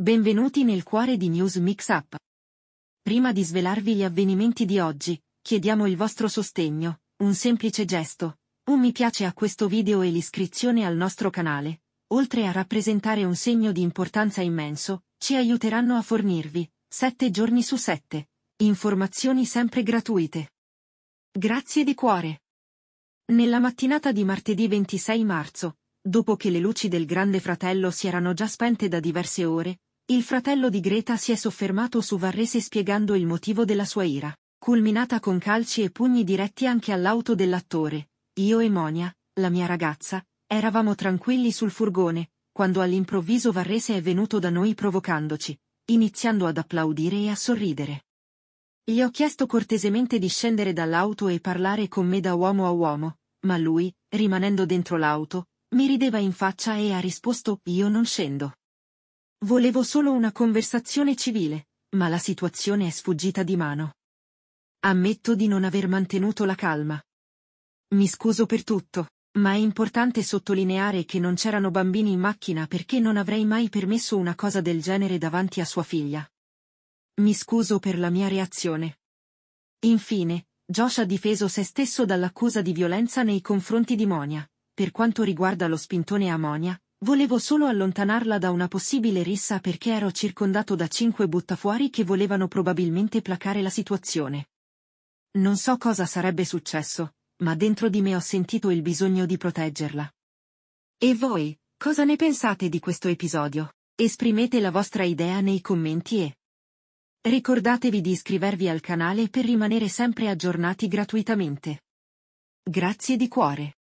Benvenuti nel cuore di News Mix Up. Prima di svelarvi gli avvenimenti di oggi, chiediamo il vostro sostegno, un semplice gesto, un mi piace a questo video e l'iscrizione al nostro canale, oltre a rappresentare un segno di importanza immenso, ci aiuteranno a fornirvi, 7 giorni su 7, informazioni sempre gratuite. Grazie di cuore. Nella mattinata di martedì 26 marzo, Dopo che le luci del grande fratello si erano già spente da diverse ore, il fratello di Greta si è soffermato su Varrese spiegando il motivo della sua ira, culminata con calci e pugni diretti anche all'auto dell'attore. Io e Monia, la mia ragazza, eravamo tranquilli sul furgone, quando all'improvviso Varrese è venuto da noi provocandoci, iniziando ad applaudire e a sorridere. Gli ho chiesto cortesemente di scendere dall'auto e parlare con me da uomo a uomo, ma lui, rimanendo dentro l'auto, mi rideva in faccia e ha risposto io non scendo. Volevo solo una conversazione civile, ma la situazione è sfuggita di mano. Ammetto di non aver mantenuto la calma. Mi scuso per tutto, ma è importante sottolineare che non c'erano bambini in macchina perché non avrei mai permesso una cosa del genere davanti a sua figlia. Mi scuso per la mia reazione. Infine, Josh ha difeso se stesso dall'accusa di violenza nei confronti di Monia, per quanto riguarda lo spintone ammonia, volevo solo allontanarla da una possibile rissa perché ero circondato da cinque buttafuori che volevano probabilmente placare la situazione. Non so cosa sarebbe successo, ma dentro di me ho sentito il bisogno di proteggerla. E voi, cosa ne pensate di questo episodio? Esprimete la vostra idea nei commenti e ricordatevi di iscrivervi al canale per rimanere sempre aggiornati gratuitamente. Grazie di cuore.